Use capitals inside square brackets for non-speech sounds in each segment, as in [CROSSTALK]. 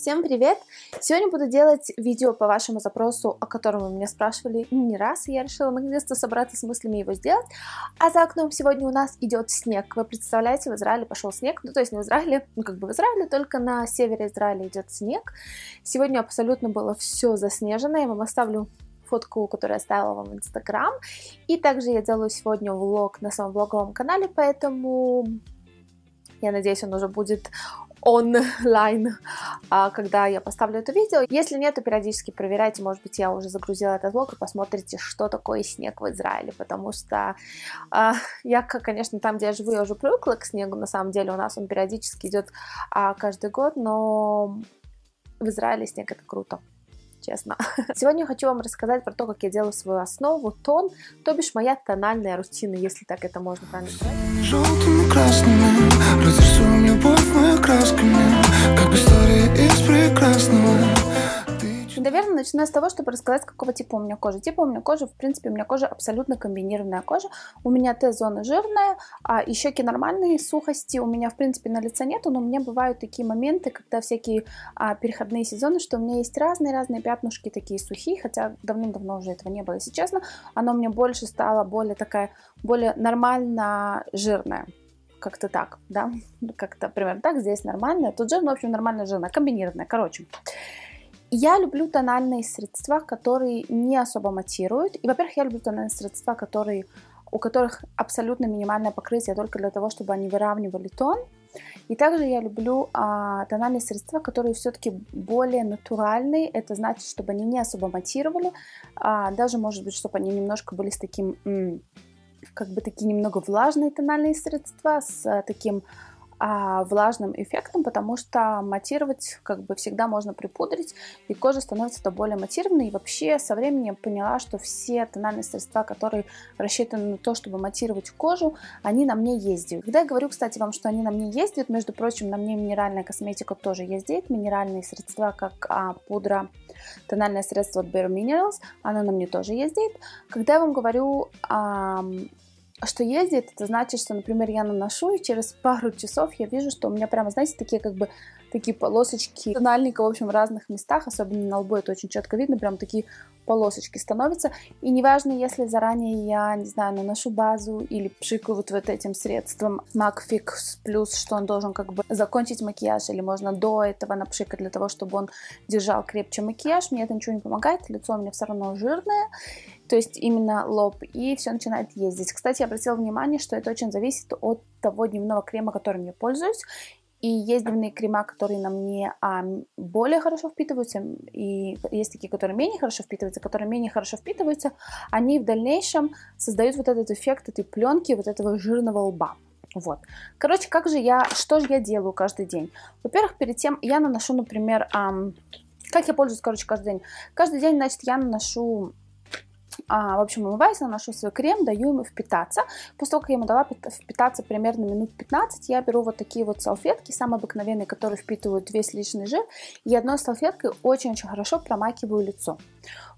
Всем привет! Сегодня буду делать видео по вашему запросу, о котором вы меня спрашивали не раз, и я решила наконец-то собраться с мыслями его сделать. А за окном сегодня у нас идет снег. Вы представляете, в Израиле пошел снег, ну то есть не в Израиле, [LAUGHS] ну как бы в Израиле, только на севере Израиля идет снег. Сегодня абсолютно было все заснежено, я вам оставлю фотку, которую я ставила вам в Инстаграм. И также я делаю сегодня влог на своем влоговом канале, поэтому я надеюсь, он уже будет онлайн, а, когда я поставлю это видео. Если нет, то периодически проверяйте, может быть, я уже загрузила этот влог, и посмотрите, что такое снег в Израиле, потому что э, я, конечно, там, где я живу, я уже привыкла к снегу, на самом деле у нас он периодически идет э, а, каждый год, но в Израиле снег это круто честно. [LAUGHS] Сегодня я хочу вам рассказать про то, как я делаю свою основу, тон, то бишь моя тональная рутина, если так это можно правильно сказать красками, как история из прекрасного. Наверное, начну с того, чтобы рассказать, какого типа у меня кожа. Типа у меня кожа, в принципе, у меня кожа абсолютно комбинированная кожа. У меня Т-зона жирная, а и щеки нормальные, сухости у меня, в принципе, на лице нету, но у меня бывают такие моменты, когда всякие а, переходные сезоны, что у меня есть разные-разные пятнушки такие сухие, хотя давным-давно уже этого не было, если честно. Оно у меня больше стало более такая, более нормально жирная как-то так, да, [LAUGHS] как-то примерно так, здесь нормально, тут жирно, ну, в общем, нормальная жирно, комбинированная, короче. Я люблю тональные средства, которые не особо матируют. И, во-первых, я люблю тональные средства, которые, у которых абсолютно минимальное покрытие только для того, чтобы они выравнивали тон. И также я люблю а, тональные средства, которые все-таки более натуральные. Это значит, чтобы они не особо матировали. А, даже, может быть, чтобы они немножко были с таким... М- как бы такие немного влажные тональные средства с э, таким а, влажным эффектом, потому что матировать как бы всегда можно припудрить, и кожа становится то более матированной. И вообще со временем поняла, что все тональные средства, которые рассчитаны на то, чтобы матировать кожу, они на мне ездят. Когда я говорю, кстати, вам, что они на мне ездят, между прочим, на мне минеральная косметика тоже ездит, минеральные средства, как а, пудра, тональное средство от Bare Minerals, оно на мне тоже ездит. Когда я вам говорю... А, а что ездит, это значит, что, например, я наношу, и через пару часов я вижу, что у меня прямо, знаете, такие как бы такие полосочки тональника, в общем, в разных местах, особенно на лбу это очень четко видно, прям такие полосочки становятся. И неважно, если заранее я, не знаю, наношу базу или пшикаю вот, вот этим средством MAC плюс, что он должен как бы закончить макияж, или можно до этого напшикать для того, чтобы он держал крепче макияж, мне это ничего не помогает, лицо у меня все равно жирное, то есть именно лоб, и все начинает ездить. Кстати, я обратила внимание, что это очень зависит от того дневного крема, которым я пользуюсь, и есть дневные крема, которые на мне а, более хорошо впитываются, и есть такие, которые менее хорошо впитываются, которые менее хорошо впитываются, они в дальнейшем создают вот этот эффект этой пленки, вот этого жирного лба. Вот. Короче, как же я, что же я делаю каждый день? Во-первых, перед тем я наношу, например, эм, как я пользуюсь, короче, каждый день. Каждый день, значит, я наношу а, в общем, умываюсь, наношу свой крем, даю ему впитаться. После того, как я ему дала впитаться примерно минут 15, я беру вот такие вот салфетки, самые обыкновенные, которые впитывают весь личный жир, и одной салфеткой очень-очень хорошо промакиваю лицо.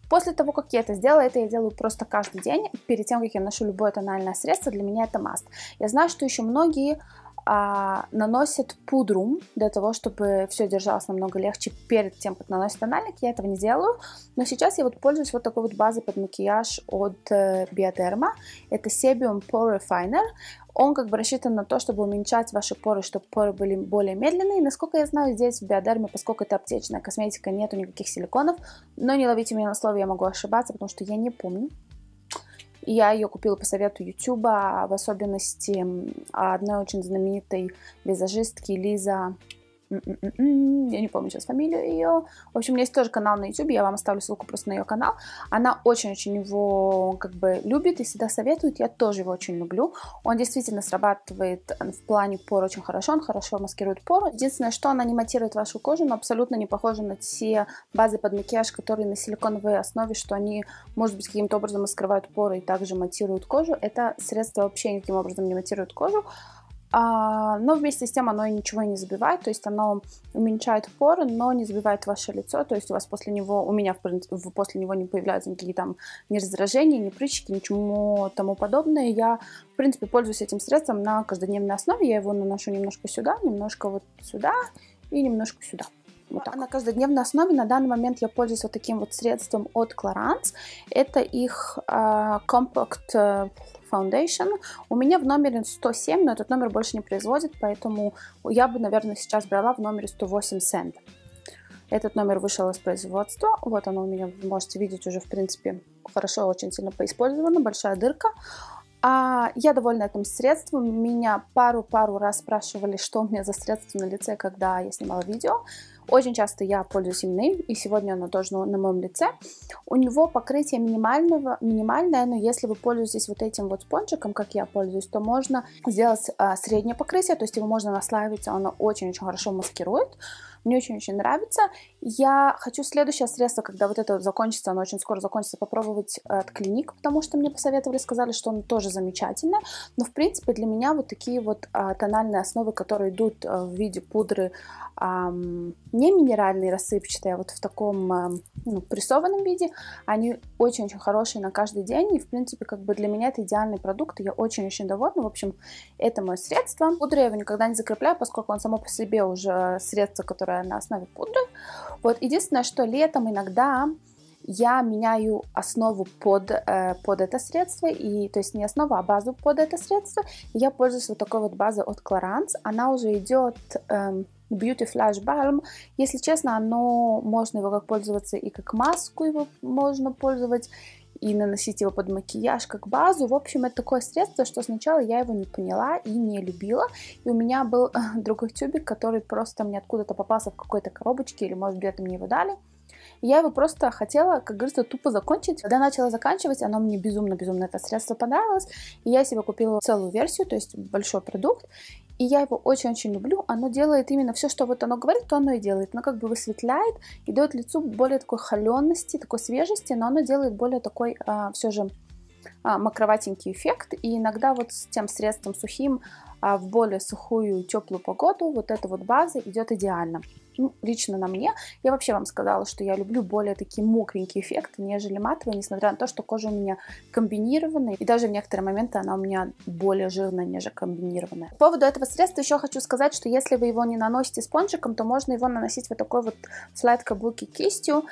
После того, как я это сделала, это я делаю просто каждый день, перед тем, как я ношу любое тональное средство, для меня это маст. Я знаю, что еще многие а, наносит пудру для того, чтобы все держалось намного легче перед тем, как наносить тональник. Я этого не делаю, но сейчас я вот пользуюсь вот такой вот базой под макияж от э, Bioderma. Это Sebium Pore Refiner. Он как бы рассчитан на то, чтобы уменьшать ваши поры, чтобы поры были более медленные. Насколько я знаю, здесь в биодерме, поскольку это аптечная косметика, нету никаких силиконов. Но не ловите меня на слове, я могу ошибаться, потому что я не помню. Я ее купила по совету YouTube, а в особенности одной очень знаменитой визажистки Лиза я не помню сейчас фамилию ее. В общем, у меня есть тоже канал на YouTube, я вам оставлю ссылку просто на ее канал. Она очень-очень его как бы любит и всегда советует, я тоже его очень люблю. Он действительно срабатывает в плане пор очень хорошо, он хорошо маскирует пору. Единственное, что она не матирует вашу кожу, но абсолютно не похожа на те базы под макияж, которые на силиконовой основе, что они, может быть, каким-то образом скрывают поры и также матируют кожу. Это средство вообще никаким образом не матирует кожу. А, но вместе с тем оно ничего не забивает, то есть оно уменьшает поры, но не забивает ваше лицо, то есть у вас после него, у меня в принципе, после него не появляются никакие там ни раздражения, ни прыщики, ничему тому подобное. Я, в принципе, пользуюсь этим средством на каждодневной основе, я его наношу немножко сюда, немножко вот сюда и немножко сюда. Вот так. А на каждодневной основе на данный момент я пользуюсь вот таким вот средством от Clarins. Это их а, э, Compact Foundation. У меня в номере 107, но этот номер больше не производит, поэтому я бы, наверное, сейчас брала в номере 108 Send. Этот номер вышел из производства. Вот оно у меня, вы можете видеть, уже, в принципе, хорошо, очень сильно поиспользовано. Большая дырка. А я довольна этим средством. Меня пару-пару раз спрашивали, что у меня за средство на лице, когда я снимала видео. Очень часто я пользуюсь именно им, и сегодня оно тоже на моем лице. У него покрытие минимального, минимальное, но если вы пользуетесь вот этим вот спонжиком, как я пользуюсь, то можно сделать а, среднее покрытие, то есть его можно наслаивать, оно очень-очень хорошо маскирует. Мне очень-очень нравится. Я хочу следующее средство, когда вот это закончится, оно очень скоро закончится, попробовать э, от клиник, потому что мне посоветовали, сказали, что оно тоже замечательно. Но, в принципе, для меня вот такие вот а, тональные основы, которые идут а, в виде пудры, а, не минеральные, рассыпчатые, а вот в таком а, ну, прессованном виде, они очень-очень хорошие на каждый день. И, в принципе, как бы для меня это идеальный продукт, и я очень-очень довольна. В общем, это мое средство. Пудру я его никогда не закрепляю, поскольку он само по себе уже средство, которое которая на основе пудры. Вот единственное, что летом иногда я меняю основу под, э, под это средство, и, то есть не основу, а базу под это средство. И я пользуюсь вот такой вот базой от Clarins. Она уже идет э, Beauty Flash Balm. Если честно, оно можно его как пользоваться и как маску его можно пользовать, и наносить его под макияж как базу. В общем, это такое средство, что сначала я его не поняла и не любила. И у меня был э, [LAUGHS] другой тюбик, который просто мне откуда-то попался в какой-то коробочке, или, может, где-то мне его дали. Я его просто хотела, как говорится, тупо закончить. Когда начала заканчивать, оно мне безумно-безумно это средство понравилось. И я себе купила целую версию, то есть большой продукт. И я его очень-очень люблю. Оно делает именно все, что вот оно говорит, то оно и делает. Оно как бы высветляет и дает лицу более такой холености, такой свежести, но оно делает более такой а, все же а, макроватенький эффект. И иногда вот с тем средством сухим а, в более сухую теплую погоду вот эта вот база идет идеально. Ну, лично на мне, я вообще вам сказала, что я люблю более такие мокренькие эффекты, нежели матовые, несмотря на то, что кожа у меня комбинированная, и даже в некоторые моменты она у меня более жирная, нежели комбинированная. По поводу этого средства еще хочу сказать, что если вы его не наносите спонжиком, то можно его наносить вот такой вот флат-каблуки кистью,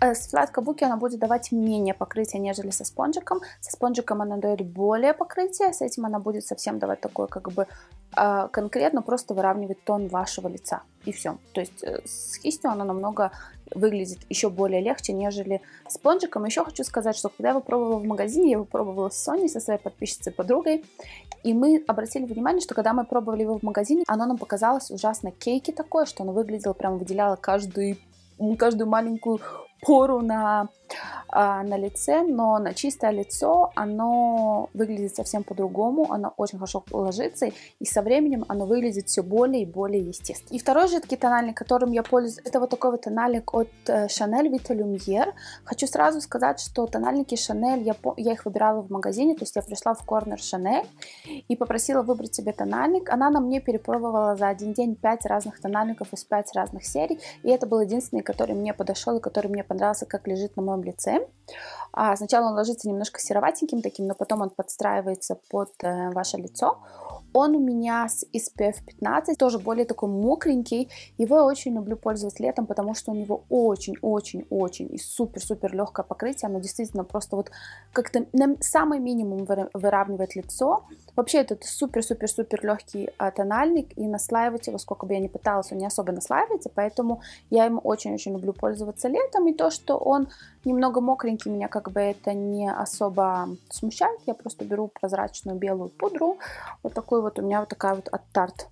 э, с флаткабуки она будет давать менее покрытия, нежели со спонжиком. Со спонжиком она дает более покрытие, с этим она будет совсем давать такое как бы а конкретно просто выравнивает тон вашего лица. И все. То есть э, с кистью она намного выглядит еще более легче, нежели с пончиком. Еще хочу сказать, что когда я его пробовала в магазине, я его пробовала с Соней, со своей подписчицей, подругой, и мы обратили внимание, что когда мы пробовали его в магазине, оно нам показалось ужасно кейки такое, что оно выглядело прям, выделяло каждую каждую маленькую пору на, а, на лице, но на чистое лицо оно выглядит совсем по-другому, оно очень хорошо ложится, и со временем оно выглядит все более и более естественно. И второй жидкий тональник, которым я пользуюсь, это вот такой вот тональник от э, Chanel Vita Lumière. Хочу сразу сказать, что тональники Chanel, я, я их выбирала в магазине, то есть я пришла в Corner Chanel и попросила выбрать себе тональник. Она на мне перепробовала за один день 5 разных тональников из 5 разных серий, и это был единственный, который мне подошел и который мне понравился, как лежит на моем лице. А, сначала он ложится немножко сероватеньким таким, но потом он подстраивается под э, ваше лицо. Он у меня с SPF 15, тоже более такой мокренький. Его я очень люблю пользоваться летом, потому что у него очень-очень-очень и супер-супер легкое покрытие. Оно действительно просто вот как-то на самый минимум выравнивает лицо. Вообще этот супер-супер-супер легкий э, а, тональник и наслаивать его, сколько бы я ни пыталась, он не особо наслаивается, поэтому я им очень-очень люблю пользоваться летом и то, что он немного мокренький, меня как бы это не особо смущает. Я просто беру прозрачную белую пудру, вот такой вот у меня вот такая вот от Tarte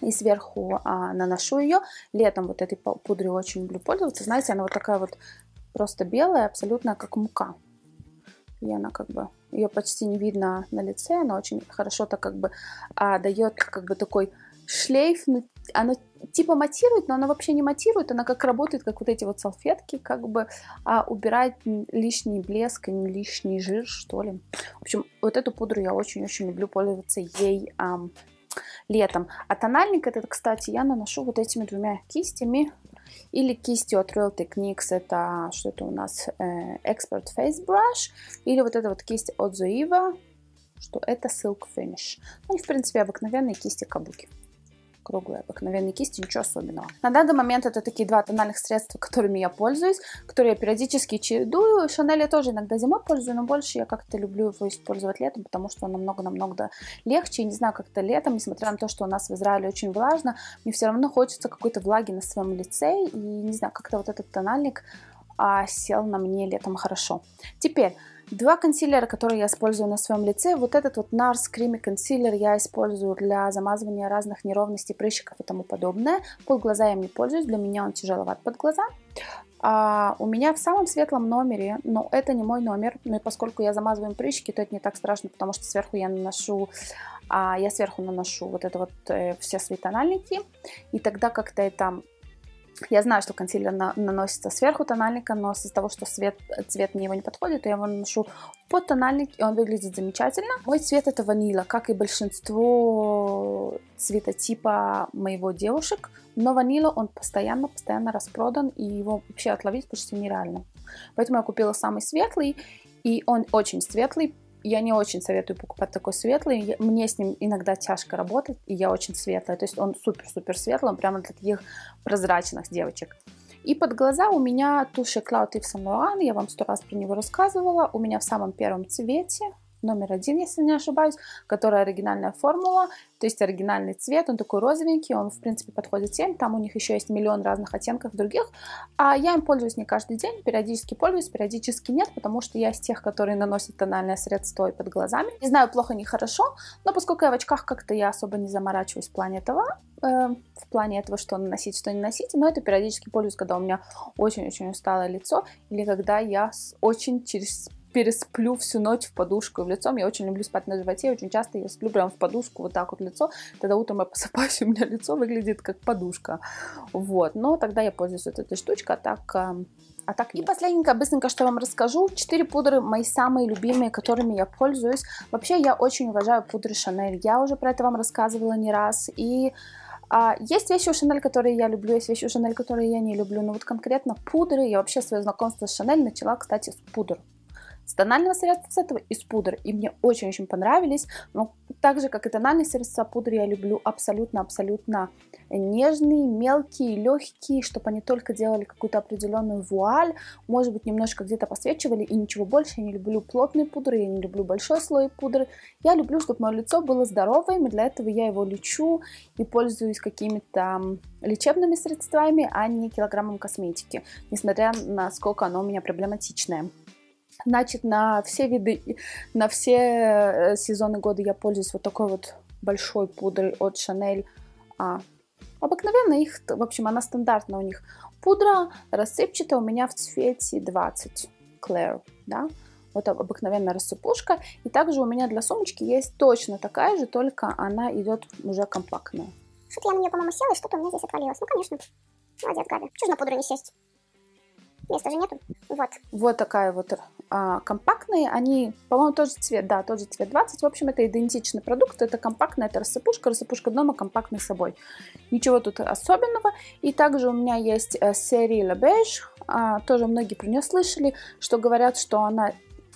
и сверху а, наношу ее. Летом вот этой пудрой очень люблю пользоваться. Знаете, она вот такая вот просто белая, абсолютно как мука. И она как бы, ее почти не видно на лице, она очень хорошо так как бы а, дает как бы такой шлейф, оно типа матирует, но она вообще не матирует, она как работает, как вот эти вот салфетки, как бы а, убирает лишний блеск и лишний жир, что ли. В общем, вот эту пудру я очень-очень люблю пользоваться ей а, летом. А тональник этот, кстати, я наношу вот этими двумя кистями или кистью от Real Techniques, это что-то у нас э, Expert Face Brush, или вот эта вот кисть от Zoeva, что это Silk Finish. Ну и в принципе обыкновенные кисти кабуки круглые, обыкновенные кисти, ничего особенного. На данный момент это такие два тональных средства, которыми я пользуюсь, которые я периодически чередую. Шанель я тоже иногда зимой пользую, но больше я как-то люблю его использовать летом, потому что он намного-намного легче. И не знаю, как-то летом, несмотря на то, что у нас в Израиле очень влажно, мне все равно хочется какой-то влаги на своем лице. И не знаю, как-то вот этот тональник а, сел на мне летом хорошо. Теперь Два консилера, которые я использую на своем лице, вот этот вот NARS Creamy Concealer я использую для замазывания разных неровностей, прыщиков и тому подобное. Под глаза я им не пользуюсь, для меня он тяжеловат под глаза. А у меня в самом светлом номере, но это не мой номер, но и поскольку я замазываю им прыщики, то это не так страшно, потому что сверху я наношу, а я сверху наношу вот это вот э, все свои тональники, и тогда как-то это я знаю, что консилер на, наносится сверху тональника, но из-за того, что цвет, цвет мне его не подходит, я его наношу под тональник, и он выглядит замечательно. Мой цвет это ванила, как и большинство цветотипа моего девушек, но ванила он постоянно-постоянно распродан, и его вообще отловить почти нереально. Поэтому я купила самый светлый, и он очень светлый, я не очень советую покупать такой светлый. Мне с ним иногда тяжко работать, и я очень светлая. То есть он супер-супер светлый, он прямо для таких прозрачных девочек. И под глаза у меня туши Cloud Yves Saint Laurent, я вам сто раз про него рассказывала. У меня в самом первом цвете, номер один, если не ошибаюсь, которая оригинальная формула, то есть оригинальный цвет, он такой розовенький, он, в принципе, подходит всем, там у них еще есть миллион разных оттенков других, а я им пользуюсь не каждый день, периодически пользуюсь, периодически нет, потому что я из тех, которые наносят тональное средство и под глазами. Не знаю, плохо, не хорошо, но поскольку я в очках как-то я особо не заморачиваюсь в плане этого, э, в плане этого, что наносить, что не носить, но это периодически пользуюсь, когда у меня очень-очень усталое лицо или когда я очень через пересплю всю ночь в подушку и в лицом. Я очень люблю спать на животе, очень часто я сплю прям в подушку вот так вот лицо. Тогда утром я [LAUGHS] просыпаюсь, и у меня лицо выглядит как подушка. Вот, но тогда я пользуюсь вот этой штучкой, а так... Эм, а так И последненько, быстренько, что вам расскажу. Четыре пудры мои самые любимые, которыми я пользуюсь. Вообще, я очень уважаю пудры Шанель. Я уже про это вам рассказывала не раз. И а, есть вещи у Шанель, которые я люблю, есть вещи у Шанель, которые я не люблю. Но вот конкретно пудры, я вообще свое знакомство с Шанель начала, кстати, с пудр с тонального средства, с этого и с пудр. И мне очень-очень понравились. Но так же, как и тональные средства, пудры я люблю абсолютно-абсолютно нежные, мелкие, легкие, чтобы они только делали какую-то определенную вуаль, может быть, немножко где-то посвечивали и ничего больше. Я не люблю плотные пудры, я не люблю большой слой пудры. Я люблю, чтобы мое лицо было здоровым, и для этого я его лечу и пользуюсь какими-то лечебными средствами, а не килограммом косметики, несмотря на сколько оно у меня проблематичное. Значит, на все виды, на все э, сезоны года я пользуюсь вот такой вот большой пудрой от Chanel. А, обыкновенно их, в общем, она стандартная у них. Пудра рассыпчатая у меня в цвете 20, Claire, да. Вот обыкновенная рассыпушка. И также у меня для сумочки есть точно такая же, только она идет уже компактная. Что-то я на нее, по-моему, села, и что-то у меня здесь отвалилось. Ну, конечно. Молодец, Габи. Чего же на пудру не сесть? места же нету. Вот. Вот такая вот а, компактные, они, по-моему, тот же цвет, да, тот же цвет 20, в общем, это идентичный продукт, это компактная, это рассыпушка, рассыпушка дома компактной собой. Ничего тут особенного. И также у меня есть э, серия La Beige, а, тоже многие про нее слышали, что говорят, что она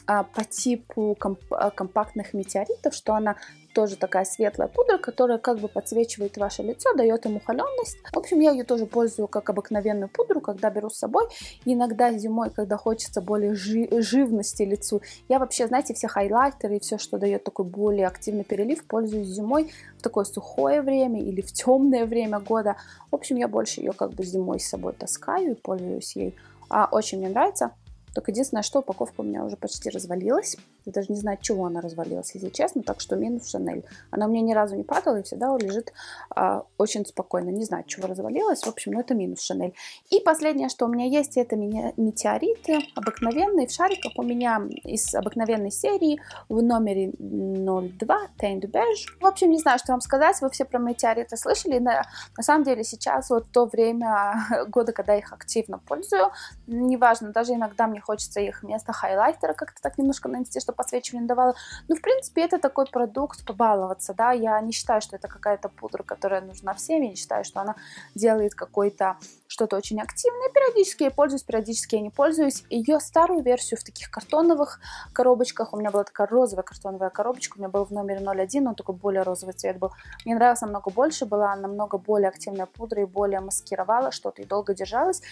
а, по типу комп а, компактных метеоритов, что она тоже такая светлая пудра, которая как бы подсвечивает ваше лицо, дает ему холеность. В общем, я ее тоже пользую как обыкновенную пудру, когда беру с собой. иногда зимой, когда хочется более жи живности лицу, я вообще, знаете, все хайлайтеры и все, что дает такой более активный перелив, пользуюсь зимой в такое сухое время или в темное время года. В общем, я больше ее как бы зимой с собой таскаю и пользуюсь ей. А очень мне нравится. Только единственное, что упаковка у меня уже почти развалилась. Я даже не знаю, от чего она развалилась, если честно. Так что минус Шанель. Она у меня ни разу не падала и всегда лежит а, очень спокойно. Не знаю, от чего развалилась. В общем, ну это минус Шанель. И последнее, что у меня есть, это метеориты обыкновенные. В шариках у меня из обыкновенной серии в номере 02 Taint Beige. В общем, не знаю, что вам сказать. Вы все про метеориты слышали. На, на самом деле сейчас вот то время [LAUGHS] года, когда я их активно пользую. Неважно, даже иногда мне хочется их вместо хайлайтера как-то так немножко нанести, чтобы подсвечивание давала. Ну, в принципе, это такой продукт побаловаться, да, я не считаю, что это какая-то пудра, которая нужна всем, я не считаю, что она делает какой-то что-то очень активное, периодически я пользуюсь, периодически я не пользуюсь. Ее старую версию в таких картоновых коробочках, у меня была такая розовая картоновая коробочка, у меня был в номере 01, он такой более розовый цвет был. Мне нравилась намного больше, была намного более активная пудра и более маскировала что-то и долго держалась.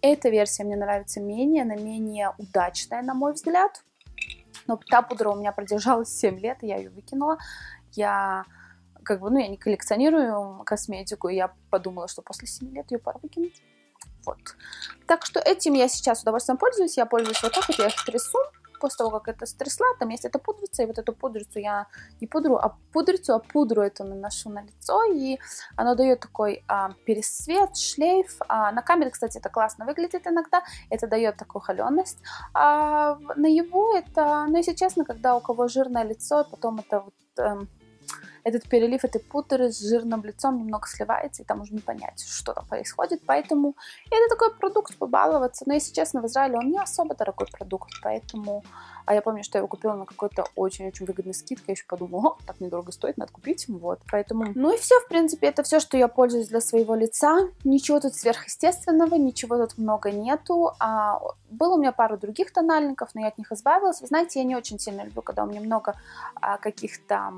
Эта версия мне нравится менее, она менее удачная, на мой взгляд, но ну, та пудра у меня продержалась 7 лет, я ее выкинула. Я как бы, ну, я не коллекционирую косметику, и я подумала, что после 7 лет ее пора выкинуть. Вот. Так что этим я сейчас удовольствием пользуюсь. Я пользуюсь вот так вот, я их трясу после того, как это стрясла, там есть эта пудрица, и вот эту пудрицу я не пудру, а пудрицу, а пудру эту наношу на лицо, и она дает такой а, пересвет, шлейф. А, на камере, кстати, это классно выглядит иногда, это дает такую холеность. А на его это, ну, если честно, когда у кого жирное лицо, потом это вот... Эм, этот перелив этой пудры с жирным лицом немного сливается, и там уже не понять, что там происходит, поэтому это такой продукт побаловаться, но если честно, в Израиле он не особо дорогой продукт, поэтому, а я помню, что я его купила на какой-то очень-очень выгодной скидке, я еще подумала, о, так недорого стоит, надо купить, вот, поэтому, ну и все, в принципе, это все, что я пользуюсь для своего лица, ничего тут сверхъестественного, ничего тут много нету, а, было у меня пару других тональников, но я от них избавилась, вы знаете, я не очень сильно люблю, когда у меня много а, каких-то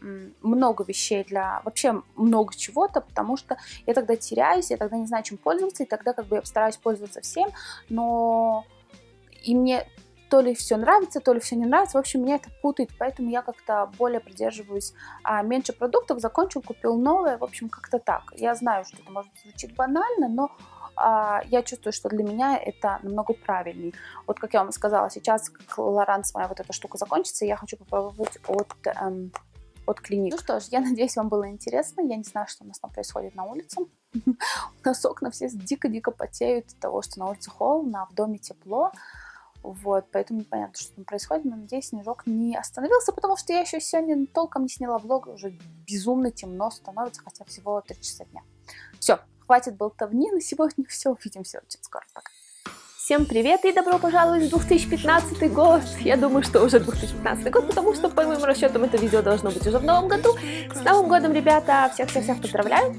м- много вещей для... Вообще много чего-то, потому что я тогда теряюсь, я тогда не знаю, чем пользоваться, и тогда как бы я стараюсь пользоваться всем, но и мне то ли все нравится, то ли все не нравится. В общем, меня это путает, поэтому я как-то более придерживаюсь а, меньше продуктов. Закончил, купил новое. В общем, как-то так. Я знаю, что это может звучит банально, но а, я чувствую, что для меня это намного правильнее. Вот как я вам сказала, сейчас Лоранс моя вот эта штука закончится, я хочу попробовать от эм, от клиник. Ну что ж, я надеюсь, вам было интересно. Я не знаю, что у нас там происходит на улице. [LAUGHS] У нас окна все дико-дико потеют от того, что на улице холодно, а в доме тепло. Вот, поэтому непонятно, что там происходит, но надеюсь, снежок не остановился, потому что я еще сегодня толком не сняла влог, уже безумно темно становится, хотя всего 3 часа дня. Все, хватит болтовни, на сегодня все, увидимся очень скоро, пока. Всем привет и добро пожаловать в 2015 год! Я думаю, что уже 2015 год, потому что, по моим расчетам, это видео должно быть уже в новом году. С Новым годом, ребята! Всех-всех-всех поздравляю!